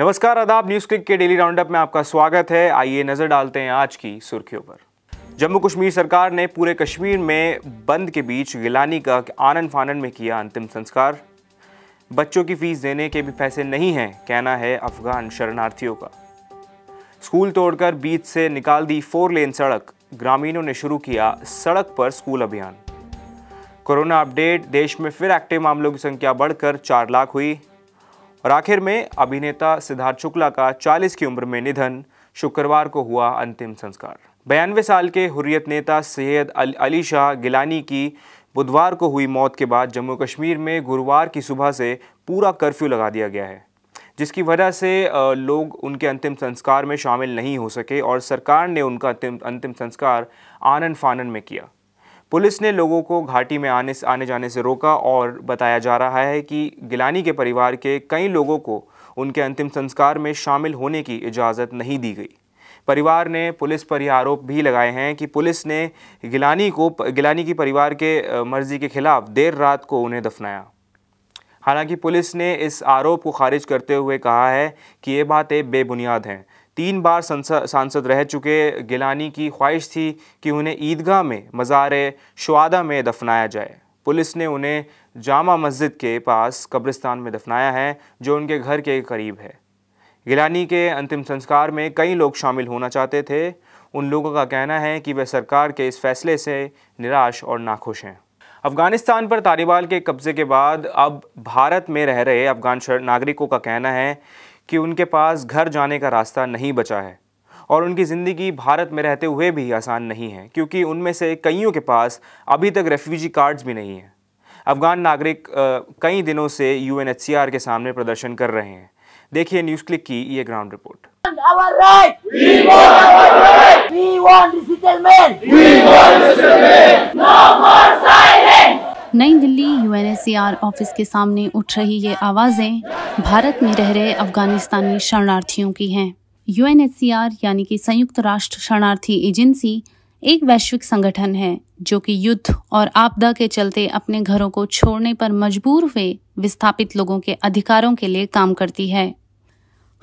नमस्कार आदाब NewsClick के डेली राउंडअप में आपका स्वागत है आइए नजर डालते हैं आज की सुर्खियों पर जम्मू कश्मीर सरकार ने पूरे कश्मीर में बंद के बीच गिलानी का आनंद फानन में किया अंतिम संस्कार बच्चों की फीस देने के भी पैसे नहीं हैं कहना है अफगान शरणार्थियों का स्कूल तोड़कर बीच से निकाल दी फोर लेन सड़क ग्रामीणों ने शुरू किया सड़क पर स्कूल अभियान कोरोना अपडेट देश में फिर एक्टिव मामलों की संख्या बढ़कर चार लाख हुई और आखिर में अभिनेता सिद्धार्थ शुक्ला का 40 की उम्र में निधन शुक्रवार को हुआ अंतिम संस्कार बयानवे साल के हुर्रियत नेता सैयद अली शाह गिलानी की बुधवार को हुई मौत के बाद जम्मू कश्मीर में गुरुवार की सुबह से पूरा कर्फ्यू लगा दिया गया है जिसकी वजह से लोग उनके अंतिम संस्कार में शामिल नहीं हो सके और सरकार ने उनका अंतिम अंतिम संस्कार आनंद फानन में किया पुलिस ने लोगों को घाटी में आने आने जाने से रोका और बताया जा रहा है कि गिलानी के परिवार के कई लोगों को उनके अंतिम संस्कार में शामिल होने की इजाज़त नहीं दी गई परिवार ने पुलिस पर यह आरोप भी लगाए हैं कि पुलिस ने गिलानी को गिलानी की परिवार के मर्जी के खिलाफ देर रात को उन्हें दफनाया हालांकि पुलिस ने इस आरोप को खारिज करते हुए कहा है कि ये बातें बेबुनियाद हैं तीन बार सांसद रह चुके गिलानी की ख्वाहिश थी कि उन्हें ईदगाह में मज़ार शुदा में दफनाया जाए पुलिस ने उन्हें जामा मस्जिद के पास कब्रिस्तान में दफनाया है जो उनके घर के करीब है गिलानी के अंतिम संस्कार में कई लोग शामिल होना चाहते थे उन लोगों का कहना है कि वे सरकार के इस फैसले से निराश और नाखुश हैं अफगानिस्तान पर तालिबान के कब्ज़े के बाद अब भारत में रह रहे अफगान नागरिकों का कहना है कि उनके पास घर जाने का रास्ता नहीं बचा है और उनकी ज़िंदगी भारत में रहते हुए भी आसान नहीं है क्योंकि उनमें से कईयों के पास अभी तक रेफ्यूजी कार्ड्स भी नहीं हैं अफ़गान नागरिक कई दिनों से यू के सामने प्रदर्शन कर रहे हैं देखिए न्यूज़ क्लिक की ये ground report New Delhi U N our C R New Delhi office के सामने उठ रही ये आवाजें भारत में रह रहे अफगानिस्तानी शरणार्थियों की हैं यूएनएचसीआर यानी कि संयुक्त राष्ट्र शरणार्थी एजेंसी एक वैश्विक संगठन है जो कि युद्ध और आपदा के चलते अपने घरों को छोड़ने पर मजबूर हुए विस्थापित लोगों के अधिकारों के लिए काम करती है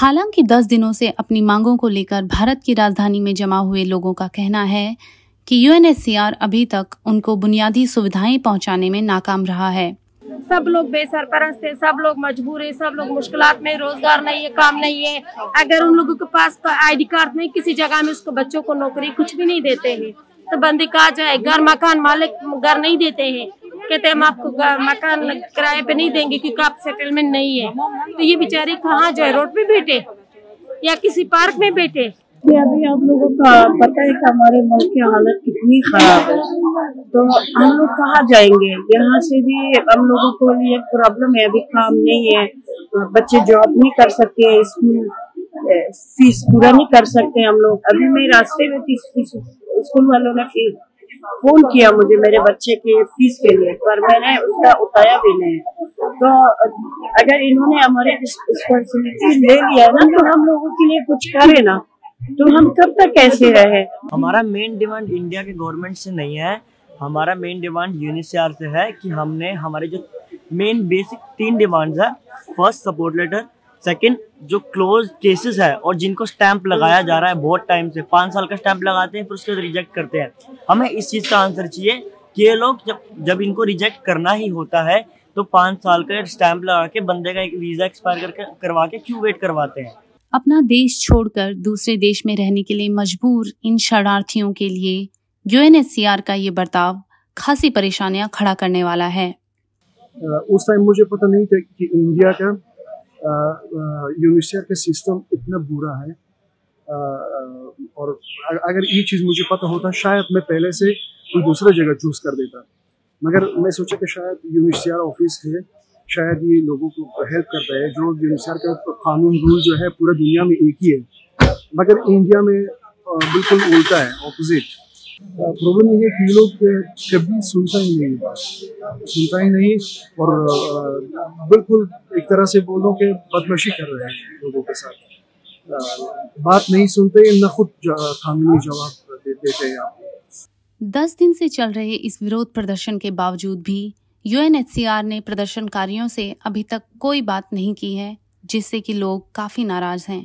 हालांकि दस दिनों से अपनी मांगों को लेकर भारत की राजधानी में जमा हुए लोगों का कहना है कि यूएनएससीआर अभी तक उनको बुनियादी सुविधाएं पहुंचाने में नाकाम रहा है सब लोग परस्त है सब लोग मजबूर है सब लोग मुश्किल में रोजगार नहीं है काम नहीं है अगर उन लोगों के पास आई डी कार्ड नहीं किसी जगह में उसको बच्चों को नौकरी कुछ भी नहीं देते हैं तो बंदी कहा जाए घर मकान मालिक घर नहीं देते हैं कहते हम आपको मकान किराए पे नहीं देंगे क्योंकि आप सेटलमेंट नहीं है तो ये बेचारे कहाँ जाए रोड पे बैठे या किसी पार्क में बैठे अभी आप लोगों का पता है कि हमारे मुल्क की हालत कितनी खराब है तो हम लोग कहाँ जाएंगे यहाँ से भी हम लोगों को लिए प्रॉब्लम है अभी काम नहीं है बच्चे जॉब नहीं कर सकते स्कूल फीस eh, पूरा नहीं कर सकते हम लोग अभी मैं रास्ते में थी स्कूल वालों ने फीस फोन किया मुझे मेरे बच्चे के फीस के लिए पर मैंने उसका उठाया भी नहीं तो अगर इन्होंने हमारे रिस्पॉन्सिबिलिटी ले लिया ना तो हम लोगों के लिए कुछ करे ना तो हम कब तक कैसे रहे हमारा मेन डिमांड इंडिया के गवर्नमेंट से नहीं है हमारा मेन डिमांड यूनिसेआर से है कि हमने हमारे जो मेन बेसिक तीन डिमांड्स है फर्स्ट सपोर्ट लेटर सेकंड जो क्लोज केसेस है और जिनको स्टैंप लगाया जा रहा है बहुत टाइम से पाँच साल का स्टैंप लगाते हैं फिर उसके बाद रिजेक्ट करते हैं हमें इस चीज़ का आंसर चाहिए कि ये लोग जब जब इनको रिजेक्ट करना ही होता है तो पाँच साल का स्टैंप लगा के बंदे का एक वीज़ा एक्सपायर करके करवा के क्यों वेट करवाते हैं अपना देश छोड़कर दूसरे देश में रहने के लिए मजबूर इन शरणार्थियों के लिए आर का ये बर्ताव खासी परेशानियां खड़ा करने वाला है उस टाइम मुझे पता नहीं था कि इंडिया का यूनिसेफ का सिस्टम इतना बुरा है आ, और अगर ये चीज़ मुझे पता होता शायद मैं पहले से कोई दूसरा जगह चूज़ कर देता मगर मैं सोचा कि शायद यूनिसेफ ऑफिस है शायद ये लोगों को हेल्प करता है जो यूनिसेफ का तो कानून रूल जो है पूरा दुनिया में एक ही है मगर इंडिया में बिल्कुल उल्टा है ऑपोजिट प्रॉब्लम ये कि लोग कभी सुनता ही नहीं बात सुनता ही नहीं और बिल्कुल एक तरह से बोलो कि बदमाशी कर रहे हैं लोगों के साथ बात नहीं सुनते न खुद कानूनी जवाब देते हैं आप दस दिन से चल रहे इस विरोध प्रदर्शन के बावजूद भी यूएनएचसीआर ने प्रदर्शनकारियों से अभी तक कोई बात नहीं की है जिससे कि लोग काफी नाराज हैं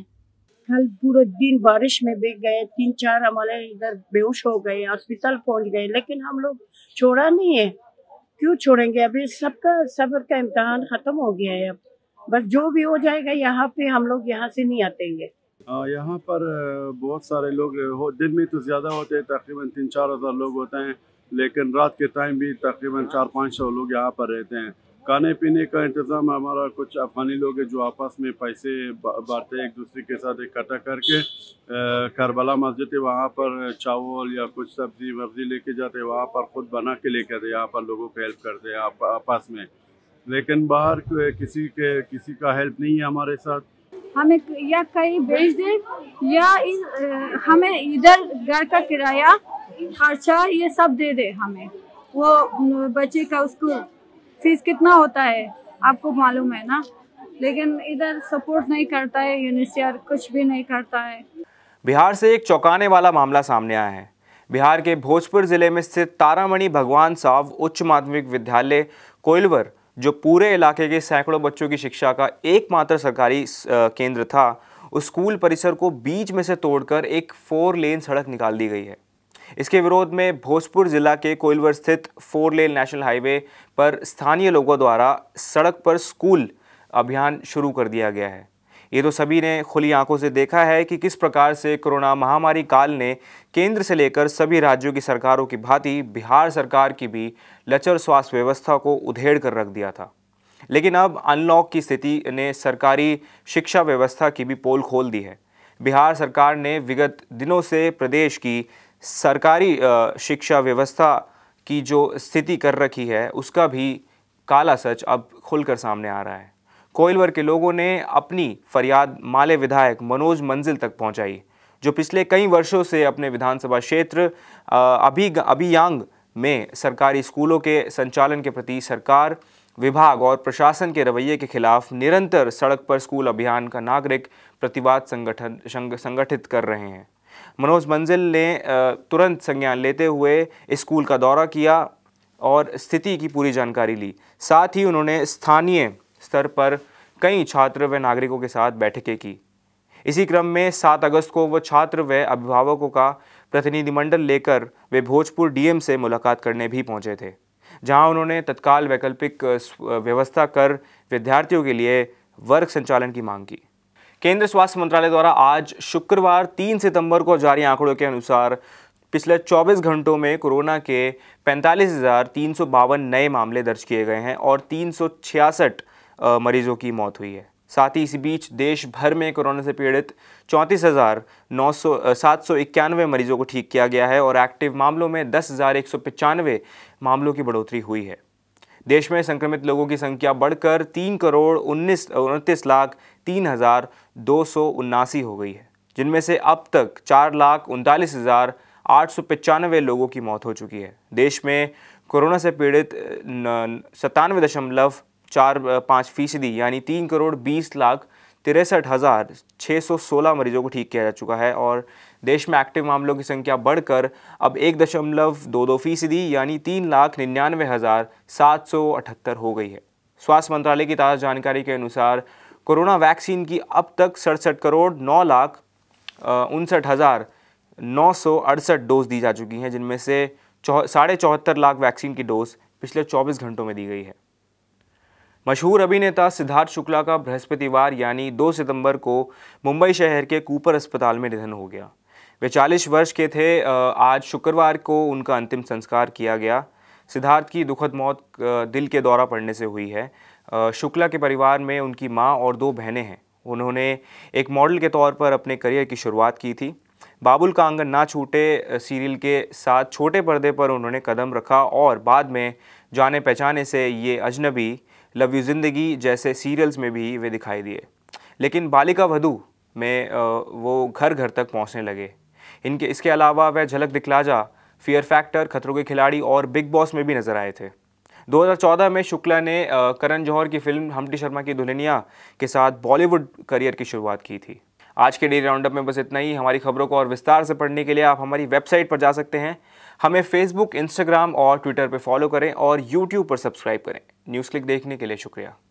कल पूरे दिन बारिश में बिक गए तीन चार हमारे इधर बेहोश हो गए हॉस्पिटल पहुंच गए लेकिन हम लोग छोड़ा नहीं है क्यों छोड़ेंगे अभी सबका सबर का इम्तहान खत्म हो गया है अब बस जो भी हो जाएगा यहाँ पे हम लोग यहाँ से नहीं आतेंगे यहाँ पर बहुत सारे लोग दिन में तो ज़्यादा होते हैं तकरीबन तीन चार हज़ार लोग होते हैं लेकिन रात के टाइम भी तकरीबन चार पाँच सौ लोग यहाँ पर रहते हैं खाने पीने का इंतज़ाम हमारा कुछ अफगानी लोग है जो आपस में पैसे बांटते हैं एक दूसरे के साथ इकट्ठा करके करबला मस्जिद है वहाँ पर चावल या कुछ सब्जी वब्जी लेके जाते हैं वहाँ पर ख़ुद बना के लेकर यहाँ पर लोगों को हेल्प करते हैं आप, आपस में लेकिन बाहर किसी के किसी का हेल्प नहीं है हमारे साथ हमें या कहीं भेज दें या इन, हमें इधर घर का किराया खर्चा ये सब दे दे हमें वो बच्चे का उसको फीस कितना होता है आपको मालूम है ना लेकिन इधर सपोर्ट नहीं करता है यूनिसियर कुछ भी नहीं करता है बिहार से एक चौंकाने वाला मामला सामने आया है बिहार के भोजपुर ज़िले में स्थित तारामणि भगवान साव उच्च माध्यमिक विद्यालय कोयलवर जो पूरे इलाके के सैकड़ों बच्चों की शिक्षा का एकमात्र सरकारी केंद्र था उस स्कूल परिसर को बीच में से तोड़कर एक फोर लेन सड़क निकाल दी गई है इसके विरोध में भोजपुर जिला के कोयलवर स्थित फोर लेन नेशनल हाईवे पर स्थानीय लोगों द्वारा सड़क पर स्कूल अभियान शुरू कर दिया गया है ये तो सभी ने खुली आंखों से देखा है कि किस प्रकार से कोरोना महामारी काल ने केंद्र से लेकर सभी राज्यों की सरकारों की भांति बिहार सरकार की भी लचर स्वास्थ्य व्यवस्था को उधेड़ कर रख दिया था लेकिन अब अनलॉक की स्थिति ने सरकारी शिक्षा व्यवस्था की भी पोल खोल दी है बिहार सरकार ने विगत दिनों से प्रदेश की सरकारी शिक्षा व्यवस्था की जो स्थिति कर रखी है उसका भी काला सच अब खुलकर सामने आ रहा है कोयलवर के लोगों ने अपनी फरियाद माले विधायक मनोज मंजिल तक पहुंचाई जो पिछले कई वर्षों से अपने विधानसभा क्षेत्र अभी अभियांग में सरकारी स्कूलों के संचालन के प्रति सरकार विभाग और प्रशासन के रवैये के खिलाफ निरंतर सड़क पर स्कूल अभियान का नागरिक प्रतिवाद संगठन संगठित कर रहे हैं मनोज मंजिल ने तुरंत संज्ञान लेते हुए स्कूल का दौरा किया और स्थिति की पूरी जानकारी ली साथ ही उन्होंने स्थानीय स्तर पर कई छात्र व नागरिकों के साथ बैठकें की इसी क्रम में 7 अगस्त को वह छात्र व अभिभावकों का प्रतिनिधिमंडल लेकर वे भोजपुर डीएम से मुलाकात करने भी पहुंचे थे जहां उन्होंने तत्काल वैकल्पिक व्यवस्था कर विद्यार्थियों के लिए वर्ग संचालन की मांग की केंद्रीय स्वास्थ्य मंत्रालय द्वारा आज शुक्रवार 3 सितंबर को जारी आंकड़ों के अनुसार पिछले 24 घंटों में कोरोना के पैंतालीस नए मामले दर्ज किए गए हैं और तीन मरीजों की मौत हुई है साथ ही इस बीच देश भर में कोरोना से पीड़ित चौंतीस हज़ार नौ सौ सात सौ इक्यानवे मरीजों को ठीक किया गया है और एक्टिव मामलों में दस हज़ार एक सौ पचानवे मामलों की बढ़ोतरी हुई है देश में संक्रमित लोगों की संख्या बढ़कर तीन करोड़ उन्नीस उनतीस लाख तीन हज़ार दो सौ उन्नासी हो गई है जिनमें से अब तक चार लाख उनतालीस हज़ार आठ सौ पचानवे लोगों की मौत हो चुकी है देश में कोरोना से पीड़ित सतानवे दशमलव चार पाँच फीसदी यानी तीन करोड़ बीस लाख तिरसठ हज़ार छः सौ सोलह मरीजों को ठीक किया जा चुका है और देश में एक्टिव मामलों की संख्या बढ़कर अब एक दशमलव दो दो फीसदी यानी तीन लाख निन्यानवे हज़ार सात सौ अठहत्तर हो गई है स्वास्थ्य मंत्रालय की ताज़ा जानकारी के अनुसार कोरोना वैक्सीन की अब तक सड़सठ करोड़ नौ लाख उनसठ हज़ार नौ सौ अड़सठ डोज दी जा चुकी हैं जिनमें से चौ साढ़े चौहत्तर लाख वैक्सीन की डोज पिछले चौबीस घंटों में दी गई है मशहूर अभिनेता सिद्धार्थ शुक्ला का बृहस्पतिवार यानी 2 सितंबर को मुंबई शहर के कूपर अस्पताल में निधन हो गया वे 40 वर्ष के थे आज शुक्रवार को उनका अंतिम संस्कार किया गया सिद्धार्थ की दुखद मौत दिल के दौरा पड़ने से हुई है शुक्ला के परिवार में उनकी माँ और दो बहनें हैं उन्होंने एक मॉडल के तौर पर अपने करियर की शुरुआत की थी बाबुल का आंगन ना छूटे सीरियल के साथ छोटे पर्दे पर उन्होंने कदम रखा और बाद में जाने पहचाने से ये अजनबी लव यू ज़िंदगी जैसे सीरियल्स में भी वे दिखाई दिए लेकिन बालिका वधु में वो घर घर तक पहुँचने लगे इनके इसके अलावा वह झलक दिखला जा फियर फैक्टर खतरों के खिलाड़ी और बिग बॉस में भी नजर आए थे 2014 में शुक्ला ने करण जौहर की फिल्म हम्टी शर्मा की दुल्हनिया के साथ बॉलीवुड करियर की शुरुआत की थी आज के डेली राउंडअप में बस इतना ही हमारी खबरों को और विस्तार से पढ़ने के लिए आप हमारी वेबसाइट पर जा सकते हैं हमें फेसबुक इंस्टाग्राम और ट्विटर पर फॉलो करें और यूट्यूब पर सब्सक्राइब करें न्यूज़ क्लिक देखने के लिए शुक्रिया